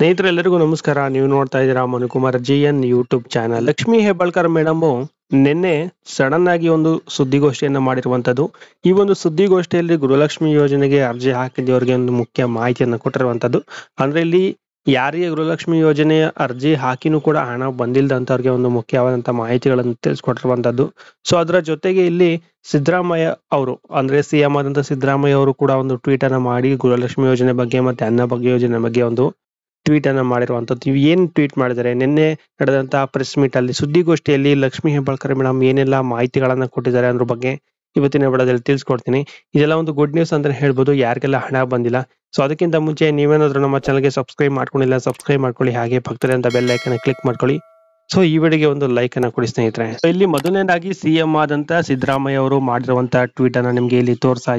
ಸ್ನೇಹಿತರೆಲ್ಲರಿಗೂ ನಮಸ್ಕಾರ ನೀವು ನೋಡ್ತಾ ಇದ್ದೀರಾ Manukumar G N YouTube channel Lakshmi Hebbalkar madam ನಿನ್ನೆ ಸಡನ್ ಆಗಿ ಒಂದು ಸುದ್ದಿಗೋಷ್ಠಿಯನ್ನ ಮಾಡಿರುವಂತದ್ದು ಈ ಒಂದು ಸುದ್ದಿಗೋಷ್ಠಿಯಲ್ಲಿ ಗೃಹಲಕ್ಷ್ಮಿ ಯೋಜನೆಗೆ ಅರ್ಜಿ ಹಾಕಿದವರಿಗೆ ಒಂದು ಮುಖ್ಯ ಮಾಹಿತಿಯನ್ನು ಕೊಟ್ಟಿರುವಂತದ್ದು ಅಂದ್ರೆ ಇಲ್ಲಿ ಯಾರಿಗೆ ಗೃಹಲಕ್ಷ್ಮಿ ಯೋಜನೆಯ ಅರ್ಜಿ ಹಾಕಿನೂ ಕೂಡ ಹಣ ಬಂದಿಲ್ಲದಂತವ್ರಿಗೆ ಒಂದು ಮುಖ್ಯವಾದಂತ ಮಾಹಿತಿಗಳನ್ನು ತಿಳಿಸ್ಕೊಟ್ಟಿರುವಂತದ್ದು ಸೊ ಅದರ ಜೊತೆಗೆ ಇಲ್ಲಿ ಸಿದ್ದರಾಮಯ್ಯ ಅವರು ಅಂದ್ರೆ ಸಿಎಂ ಆದಂತ ಸಿದ್ದರಾಮಯ್ಯ ಅವರು ಕೂಡ ಒಂದು ಟ್ವೀಟ್ ಅನ್ನ ಮಾಡಿ ಗೃಹಲಕ್ಷ್ಮಿ ಯೋಜನೆ ಬಗ್ಗೆ ಮತ್ತೆ ಅನ್ನ ಬಗ್ಗೆ ಯೋಜನೆ ಬಗ್ಗೆ ಒಂದು ಟ್ವೀಟ್ ಅನ್ನ ಮಾಡಿರುವಂತದ್ದು ಏನ್ ಟ್ವೀಟ್ ಮಾಡಿದರೆ ನಿನ್ನೆ ನಡೆದಂತಹ ಪ್ರೆಸ್ ಮೀಟ್ ಅಲ್ಲಿ ಸುದ್ದಿಗೋಷ್ಠಿಯಲ್ಲಿ ಲಕ್ಷ್ಮೀ ಹೆಬ್ಬಾಳ್ಕರ್ ಮೇಡಮ್ ಏನೆಲ್ಲ ಮಾಹಿತಿಗಳನ್ನ ಕೊಟ್ಟಿದ್ದಾರೆ ಅದ್ರ ಬಗ್ಗೆ ಇವತ್ತಿನ ಬಡದಲ್ಲಿ ತಿಳಿಸ್ಕೊಡ್ತೀನಿ ಇದೆಲ್ಲ ಒಂದು ಗುಡ್ ನ್ಯೂಸ್ ಅಂತ ಹೇಳ್ಬೋದು ಯಾರಿಗೆಲ್ಲ ಹಣ ಬಂದಿಲ್ಲ ಸೊ ಅದಕ್ಕಿಂತ ಮುಂಚೆ ನೀವೇನಾದ್ರೂ ನಮ್ಮ ಚಾನಲ್ಗೆ ಸಬ್ಸ್ಕ್ರೈಬ್ ಮಾಡ್ಕೊಂಡಿಲ್ಲ ಸಬ್ಸ್ಕ್ರೈಬ್ ಮಾಡ್ಕೊಳ್ಳಿ ಹಾಗೆ ಭಕ್ತರೇ ಅಂತ ಬೆಲ್ ಐಕನ್ ಕ್ಲಿಕ್ ಮಾಡ್ಕೊಳ್ಳಿ ಸೊ ಈ ವಿಡಿಯೋಗೆ ಒಂದು ಲೈಕ್ ಅನ್ನ ಕೊಡಿ ಸ್ನೇಹಿತರೆ ಇಲ್ಲಿ ಮೊದಲನೇದಾಗಿ ಸಿಎಂ ಆದಂತ ಸಿದ್ದರಾಮಯ್ಯ ಅವರು ಮಾಡಿರುವಂತಹ ಟ್ವೀಟ್ ಅನ್ನ ನಿಮ್ಗೆ ಇಲ್ಲಿ ತೋರಿಸ್ತಾ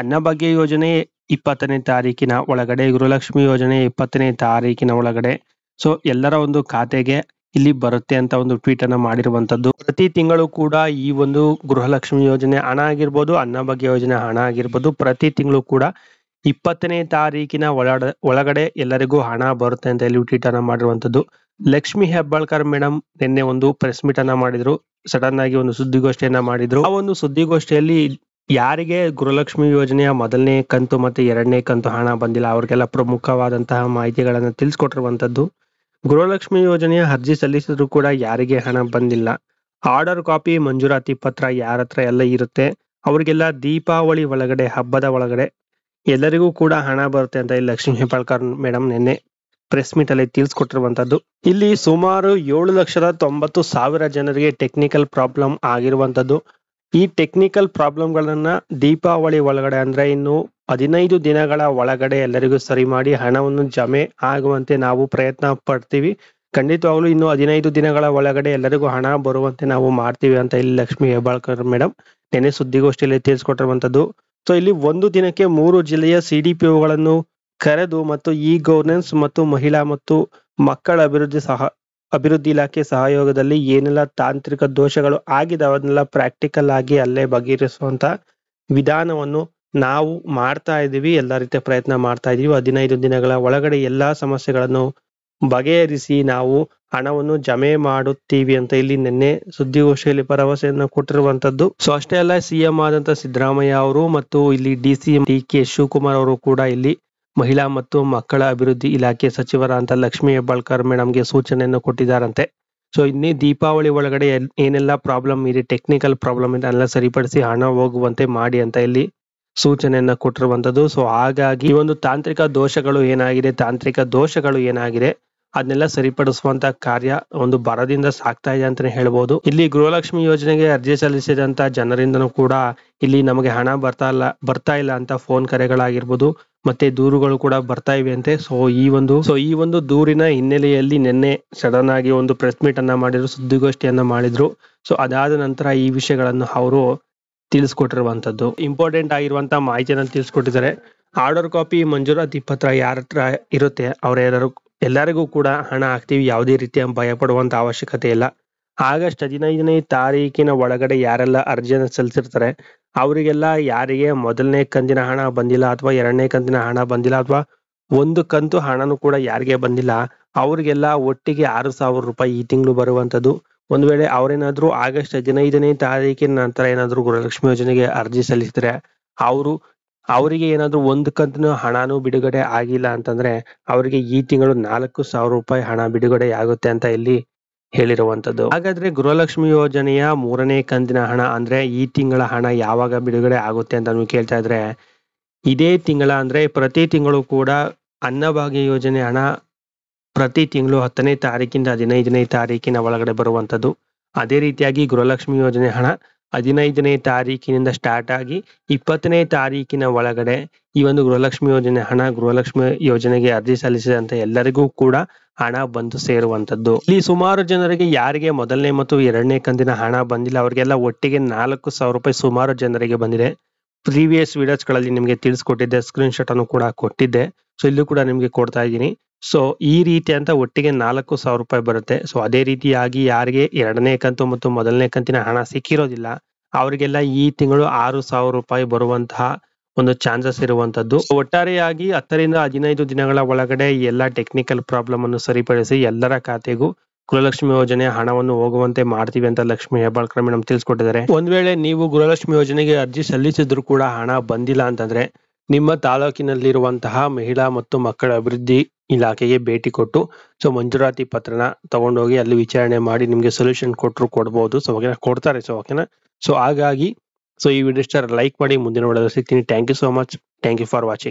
ಅನ್ನಭಾಗ್ಯ ಯೋಜನೆ ಇಪ್ಪತ್ತನೇ ತಾರೀಕಿನ ಒಳಗಡೆ ಗೃಹಲಕ್ಷ್ಮಿ ಯೋಜನೆ ಇಪ್ಪತ್ತನೇ ತಾರೀಕಿನ ಒಳಗಡೆ ಸೊ ಎಲ್ಲರ ಒಂದು ಖಾತೆಗೆ ಇಲ್ಲಿ ಬರುತ್ತೆ ಅಂತ ಒಂದು ಟ್ವೀಟ್ ಅನ್ನ ಮಾಡಿರುವಂತದ್ದು ಪ್ರತಿ ತಿಂಗಳು ಕೂಡ ಈ ಒಂದು ಗೃಹಲಕ್ಷ್ಮಿ ಯೋಜನೆ ಹಣ ಆಗಿರ್ಬೋದು ಅನ್ನಭಾಗ್ಯ ಯೋಜನೆ ಹಣ ಆಗಿರ್ಬೋದು ಪ್ರತಿ ತಿಂಗಳು ಕೂಡ ಇಪ್ಪತ್ತನೇ ತಾರೀಕಿನ ಒಳಗಡೆ ಒಳಗಡೆ ಎಲ್ಲರಿಗೂ ಹಣ ಬರುತ್ತೆ ಅಂತ ಹೇಳಿ ಟ್ವೀಟ್ ಅನ್ನ ಮಾಡಿರುವಂತದ್ದು ಲಕ್ಷ್ಮಿ ಹೆಬ್ಬಾಳ್ಕರ್ ಮೇಡಮ್ ನಿನ್ನೆ ಒಂದು ಪ್ರೆಸ್ ಮೀಟ್ ಅನ್ನ ಮಾಡಿದ್ರು ಸಡನ್ ಆಗಿ ಒಂದು ಸುದ್ದಿಗೋಷ್ಠಿಯನ್ನ ಮಾಡಿದ್ರು ಆ ಒಂದು ಸುದ್ದಿಗೋಷ್ಠಿಯಲ್ಲಿ ಯಾರಿಗೆ ಗೃಹಲಕ್ಷ್ಮಿ ಯೋಜನೆಯ ಮೊದಲನೇ ಕಂತು ಮತ್ತೆ ಎರಡನೇ ಕಂತು ಹಣ ಬಂದಿಲ್ಲ ಅವ್ರಿಗೆಲ್ಲ ಪ್ರಮುಖವಾದಂತಹ ಮಾಹಿತಿಗಳನ್ನ ತಿಳಿಸ್ಕೊಟ್ಟಿರುವಂತದ್ದು ಗೃಹಲಕ್ಷ್ಮಿ ಯೋಜನೆಯ ಅರ್ಜಿ ಸಲ್ಲಿಸಿದ್ರು ಕೂಡ ಯಾರಿಗೆ ಹಣ ಬಂದಿಲ್ಲ ಆರ್ಡರ್ ಕಾಪಿ ಮಂಜೂರಾತಿ ಪತ್ರ ಯಾರ ಹತ್ರ ಎಲ್ಲ ಇರುತ್ತೆ ಅವ್ರಿಗೆಲ್ಲ ದೀಪಾವಳಿ ಒಳಗಡೆ ಹಬ್ಬದ ಒಳಗಡೆ ಎಲ್ಲರಿಗೂ ಕೂಡ ಹಣ ಬರುತ್ತೆ ಅಂತ ಇಲ್ಲಿ ಲಕ್ಷ್ಮೀ ಹೆಬ್ಬಾಳ್ಕರ್ ಮೇಡಮ್ ನಿನ್ನೆ ಪ್ರೆಸ್ ಮೀಟ್ ಅಲ್ಲಿ ತಿಳಿಸ್ಕೊಟ್ಟಿರುವಂತದ್ದು ಇಲ್ಲಿ ಸುಮಾರು ಏಳು ಲಕ್ಷದ ತೊಂಬತ್ತು ಸಾವಿರ ಜನರಿಗೆ ಟೆಕ್ನಿಕಲ್ ಪ್ರಾಬ್ಲಮ್ ಆಗಿರುವಂತದ್ದು ಈ ಟೆಕ್ನಿಕಲ್ ಪ್ರಾಬ್ಲಮ್ಗಳನ್ನ ದೀಪಾವಳಿ ಒಳಗಡೆ ಅಂದ್ರೆ ಇನ್ನು ಹದಿನೈದು ದಿನಗಳ ಒಳಗಡೆ ಎಲ್ಲರಿಗೂ ಸರಿ ಮಾಡಿ ಹಣವನ್ನು ಜಮೆ ಆಗುವಂತೆ ನಾವು ಪ್ರಯತ್ನ ಪಡ್ತೀವಿ ಖಂಡಿತವಾಗ್ಲೂ ಇನ್ನು ಹದಿನೈದು ದಿನಗಳ ಒಳಗಡೆ ಎಲ್ಲರಿಗೂ ಹಣ ಬರುವಂತೆ ನಾವು ಮಾಡ್ತೀವಿ ಅಂತ ಇಲ್ಲಿ ಲಕ್ಷ್ಮಿ ಹೆಬ್ಬಾಳ್ಕರ್ ಮೇಡಮ್ ನೆನೆ ಸುದ್ದಿಗೋಷ್ಠಿಯಲ್ಲಿ ತಿಳಿಸ್ಕೊಟ್ಟಿರುವಂತದ್ದು ಸೊ ಇಲ್ಲಿ ಒಂದು ದಿನಕ್ಕೆ ಮೂರು ಜಿಲ್ಲೆಯ ಪಿಒಗಳನ್ನು ಕರೆದು ಮತ್ತು ಇ ಗವರ್ನೆನ್ಸ್ ಮತ್ತು ಮಹಿಳಾ ಮತ್ತು ಮಕ್ಕಳ ಅಭಿವೃದ್ಧಿ ಸಹ ಅಭಿವೃದ್ಧಿ ಇಲಾಖೆ ಸಹಯೋಗದಲ್ಲಿ ಏನೆಲ್ಲ ತಾಂತ್ರಿಕ ದೋಷಗಳು ಅದನ್ನೆಲ್ಲ ಪ್ರಾಕ್ಟಿಕಲ್ ಆಗಿ ಅಲ್ಲೇ ಬಗೆಹರಿಸುವಂತ ವಿಧಾನವನ್ನು ನಾವು ಮಾಡ್ತಾ ಇದ್ದೀವಿ ಎಲ್ಲ ರೀತಿಯ ಪ್ರಯತ್ನ ಮಾಡ್ತಾ ಇದೀವಿ ಹದಿನೈದು ದಿನಗಳ ಒಳಗಡೆ ಎಲ್ಲಾ ಸಮಸ್ಯೆಗಳನ್ನು ಬಗೆಹರಿಸಿ ನಾವು ಹಣವನ್ನು ಜಮೆ ಮಾಡುತ್ತೀವಿ ಅಂತ ಇಲ್ಲಿ ನಿನ್ನೆ ಸುದ್ದಿಗೋಷ್ಠಿಯಲ್ಲಿ ಭರವಸೆಯನ್ನು ಕೊಟ್ಟಿರುವಂತದ್ದು ಸೊ ಅಷ್ಟೇ ಅಲ್ಲ ಸಿಎಂ ಆದಂತ ಸಿದ್ದರಾಮಯ್ಯ ಅವರು ಮತ್ತು ಇಲ್ಲಿ D C D K Shivakumar ಅವರು ಕೂಡ ಇಲ್ಲಿ ಮಹಿಳಾ ಮತ್ತು ಮಕ್ಕಳ ಅಭಿವೃದ್ಧಿ ಇಲಾಖೆ ಸಚಿವರ ಅಂತ ಲಕ್ಷ್ಮಿ ಹೆಬ್ಬಾಳ್ಕರ್ ಮೇಡಮ್ಗೆ ಸೂಚನೆಯನ್ನು ಕೊಟ್ಟಿದ್ದಾರಂತೆ ಸೊ ಇನ್ನೇ ದೀಪಾವಳಿ ಒಳಗಡೆ ಏನೆಲ್ಲ ಪ್ರಾಬ್ಲಮ್ ಇದೆ ಟೆಕ್ನಿಕಲ್ ಪ್ರಾಬ್ಲಮ್ ಇದೆ ಅದೆಲ್ಲ ಸರಿಪಡಿಸಿ ಹಣ ಹೋಗುವಂತೆ ಮಾಡಿ ಅಂತ ಇಲ್ಲಿ ಸೂಚನೆಯನ್ನ ಕೊಟ್ಟಿರುವಂತದ್ದು ಸೊ ಹಾಗಾಗಿ ಈ ಒಂದು ತಾಂತ್ರಿಕ ದೋಷಗಳು ಏನಾಗಿದೆ ತಾಂತ್ರಿಕ ದೋಷಗಳು ಏನಾಗಿದೆ ಅದನ್ನೆಲ್ಲ ಸರಿಪಡಿಸುವಂತ ಕಾರ್ಯ ಒಂದು ಬರದಿಂದ ಸಾಕ್ತಾ ಇದೆ ಅಂತಾನೆ ಹೇಳ್ಬೋದು ಇಲ್ಲಿ ಗೃಹಲಕ್ಷ್ಮಿ ಯೋಜನೆಗೆ ಅರ್ಜಿ ಸಲ್ಲಿಸಿದಂತ ಜನರಿಂದನೂ ಕೂಡ ಇಲ್ಲಿ ನಮಗೆ ಹಣ ಬರ್ತಾ ಇಲ್ಲ ಬರ್ತಾ ಇಲ್ಲ ಅಂತ ಫೋನ್ ಕರೆಗಳಾಗಿರ್ಬೋದು ಮತ್ತೆ ದೂರುಗಳು ಕೂಡ ಬರ್ತಾ ಇವೆ ಅಂತೆ ಸೊ ಈ ಒಂದು ಸೊ ಈ ಒಂದು ದೂರಿನ ಹಿನ್ನೆಲೆಯಲ್ಲಿ ನಿನ್ನೆ ಸಡನ್ ಆಗಿ ಒಂದು ಪ್ರೆಸ್ ಮೀಟ್ ಅನ್ನ ಮಾಡಿದ್ರು ಸುದ್ದಿಗೋಷ್ಠಿಯನ್ನ ಮಾಡಿದ್ರು ಸೊ ಅದಾದ ನಂತರ ಈ ವಿಷಯಗಳನ್ನು ಅವರು ತಿಳಿಸ್ಕೊಟ್ಟಿರುವಂತದ್ದು ಇಂಪಾರ್ಟೆಂಟ್ ಆಗಿರುವಂತಹ ಮಾಹಿತಿಯನ್ನ ತಿಳಿಸ್ಕೊಟ್ಟಿದ್ದಾರೆ ಆರ್ಡರ್ ಕಾಪಿ ಮಂಜೂರಾತಿ ಪತ್ರ ಯಾರ ಹತ್ರ ಇರುತ್ತೆ ಅವರ ಎಲ್ಲರಿಗೂ ಕೂಡ ಹಣ ಹಾಕ್ತಿವಿ ಯಾವುದೇ ರೀತಿಯ ಭಯ ಪಡುವಂತ ಅವಶ್ಯಕತೆ ಇಲ್ಲ ಆಗಸ್ಟ್ ಹದಿನೈದನೇ ತಾರೀಕಿನ ಒಳಗಡೆ ಯಾರೆಲ್ಲ ಅರ್ಜಿಯನ್ನು ಸಲ್ಲಿಸಿರ್ತಾರೆ ಅವರಿಗೆಲ್ಲ ಯಾರಿಗೆ ಮೊದಲನೇ ಕಂತಿನ ಹಣ ಬಂದಿಲ್ಲ ಅಥವಾ ಎರಡನೇ ಕಂತಿನ ಹಣ ಬಂದಿಲ್ಲ ಅಥವಾ ಒಂದು ಕಂತು ಹಣನು ಕೂಡ ಯಾರಿಗೆ ಬಂದಿಲ್ಲ ಅವರಿಗೆಲ್ಲ ಒಟ್ಟಿಗೆ ಆರು ಸಾವಿರ ರೂಪಾಯಿ ಈ ತಿಂಗಳು ಬರುವಂತದ್ದು ಒಂದು ವೇಳೆ ಅವರೇನಾದರೂ ಆಗಸ್ಟ್ ಹದಿನೈದನೇ ತಾರೀಕಿನ ನಂತರ ಏನಾದರೂ ಗೃಹಲಕ್ಷ್ಮಿ ಯೋಜನೆಗೆ ಅರ್ಜಿ ಸಲ್ಲಿಸಿದ್ರೆ ಅವರು ಅವರಿಗೆ ಏನಾದರೂ ಒಂದು ಕಂತಿನ ಹಣನೂ ಬಿಡುಗಡೆ ಆಗಿಲ್ಲ ಅಂತಂದ್ರೆ ಅವರಿಗೆ ಈ ತಿಂಗಳು ನಾಲ್ಕು ಸಾವಿರ ರೂಪಾಯಿ ಹಣ ಬಿಡುಗಡೆ ಆಗುತ್ತೆ ಅಂತ ಇಲ್ಲಿ ಹೇಳಿರುವಂತದ್ದು ಹಾಗಾದ್ರೆ ಗೃಹಲಕ್ಷ್ಮಿ ಯೋಜನೆಯ ಮೂರನೇ ಕಂತಿನ ಹಣ ಅಂದ್ರೆ ಈ ತಿಂಗಳ ಹಣ ಯಾವಾಗ ಬಿಡುಗಡೆ ಆಗುತ್ತೆ ಅಂತ ನೀವು ಕೇಳ್ತಾ ಇದ್ರೆ ಇದೇ ತಿಂಗಳ ಅಂದ್ರೆ ಪ್ರತಿ ತಿಂಗಳು ಕೂಡ ಅನ್ನಭಾಗ್ಯ ಯೋಜನೆ ಹಣ ಪ್ರತಿ ತಿಂಗಳು ಹತ್ತನೇ ತಾರೀಕಿಂದ ಹದಿನೈದನೇ ತಾರೀಕಿನ ಒಳಗಡೆ ಬರುವಂತದ್ದು ಅದೇ ರೀತಿಯಾಗಿ ಗೃಹಲಕ್ಷ್ಮಿ ಯೋಜನೆ ಹಣ ಹದಿನೈದನೇ ತಾರೀಕಿನಿಂದ ಸ್ಟಾರ್ಟ್ ಆಗಿ ಇಪ್ಪತ್ತನೇ ತಾರೀಕಿನ ಒಳಗಡೆ ಈ ಒಂದು ಗೃಹಲಕ್ಷ್ಮಿ ಯೋಜನೆ ಹಣ ಗೃಹಲಕ್ಷ್ಮಿ ಯೋಜನೆಗೆ ಅರ್ಜಿ ಸಲ್ಲಿಸಿದಂತ ಎಲ್ಲರಿಗೂ ಕೂಡ ಹಣ ಬಂದು ಸೇರುವಂತದ್ದು ಇಲ್ಲಿ ಸುಮಾರು ಜನರಿಗೆ ಯಾರಿಗೆ ಮೊದಲನೇ ಮತ್ತು ಎರಡನೇ ಕಂತಿನ ಹಣ ಬಂದಿಲ್ಲ ಅವರಿಗೆಲ್ಲ ಒಟ್ಟಿಗೆ ನಾಲ್ಕು ಸಾವಿರ ರೂಪಾಯಿ ಸುಮಾರು ಜನರಿಗೆ ಬಂದಿದೆ ಪ್ರೀವಿಯಸ್ ವಿಡಿಯೋಸ್ ಗಳಲ್ಲಿ ನಿಮಗೆ ತಿಳಿಸ್ಕೊಟ್ಟಿದ್ದೆ ಸ್ಕ್ರೀನ್ ಶಾಟ್ ಅನ್ನು ಕೂಡ ಕೊಟ್ಟಿದ್ದೆ ಸೊ ಇಲ್ಲೂ ಕೂಡ ನಿಮಗೆ ಕೊಡ್ತಾ ಇದ್ದೀನಿ ಸೊ ಈ ರೀತಿ ಅಂತ ಒಟ್ಟಿಗೆ ನಾಲ್ಕು ಸಾವಿರ ರೂಪಾಯಿ ಬರುತ್ತೆ ಸೊ ಅದೇ ರೀತಿಯಾಗಿ ಯಾರಿಗೆ ಎರಡನೇ ಕಂತು ಮತ್ತು ಮೊದಲನೇ ಕಂತಿನ ಹಣ ಸಿಕ್ಕಿರೋದಿಲ್ಲ ಅವರಿಗೆಲ್ಲ ಈ ತಿಂಗಳು ಆರು ಸಾವಿರ ರೂಪಾಯಿ ಬರುವಂತಹ ಒಂದು ಚಾನ್ಸಸ್ ಇರುವಂತದ್ದು ಒಟ್ಟಾರೆಯಾಗಿ ಹತ್ತರಿಂದ ಹದಿನೈದು ದಿನಗಳ ಒಳಗಡೆ ಈ ಎಲ್ಲಾ ಟೆಕ್ನಿಕಲ್ ಪ್ರಾಬ್ಲಮ್ ಅನ್ನು ಸರಿಪಡಿಸಿ ಎಲ್ಲರ ಖಾತೆಗೂ ಗೃಹಲಕ್ಷ್ಮಿ ಯೋಜನೆ ಹಣವನ್ನು ಹೋಗುವಂತೆ ಮಾಡ್ತೀವಿ ಅಂತ ಲಕ್ಷ್ಮಿ ಹೆಬ್ಬಾಳ್ಕರ ಮೇಡಮ್ ತಿಳಿಸ್ಕೊಟ್ಟಿದ್ದಾರೆ ಒಂದ್ ವೇಳೆ ನೀವು ಗೃಹಲಕ್ಷ್ಮಿ ಯೋಜನೆಗೆ ಅರ್ಜಿ ಸಲ್ಲಿಸಿದ್ರು ಕೂಡ ಹಣ ಬಂದಿಲ್ಲ ಅಂತಂದ್ರೆ ನಿಮ್ಮ ತಾಲೂಕಿನಲ್ಲಿರುವಂತಹ ಮಹಿಳಾ ಮತ್ತು ಮಕ್ಕಳ ಅಭಿವೃದ್ಧಿ ಇಲಾಖೆಗೆ ಭೇಟಿ ಕೊಟ್ಟು ಸೊ ಮಂಜೂರಾತಿ ಪತ್ರನ ತಗೊಂಡೋಗಿ ಅಲ್ಲಿ ವಿಚಾರಣೆ ಮಾಡಿ ನಿಮ್ಗೆ ಸೊಲ್ಯೂಷನ್ ಕೊಟ್ಟರು ಕೊಡ್ಬೋದು ಸೊ ಓಕೆನಾ ಕೊಡ್ತಾರೆ ಸೊ ಓಕೆನಾ ಸೊ ಹಾಗಾಗಿ ಸೊ ಈ ವಿಡಿಯೋ ಲೈಕ್ ಮಾಡಿ ಮುಂದಿನ ವಿಡಿಯೋದಲ್ಲಿ ಸಿಗ್ತೀನಿ thank you so much thank you for watching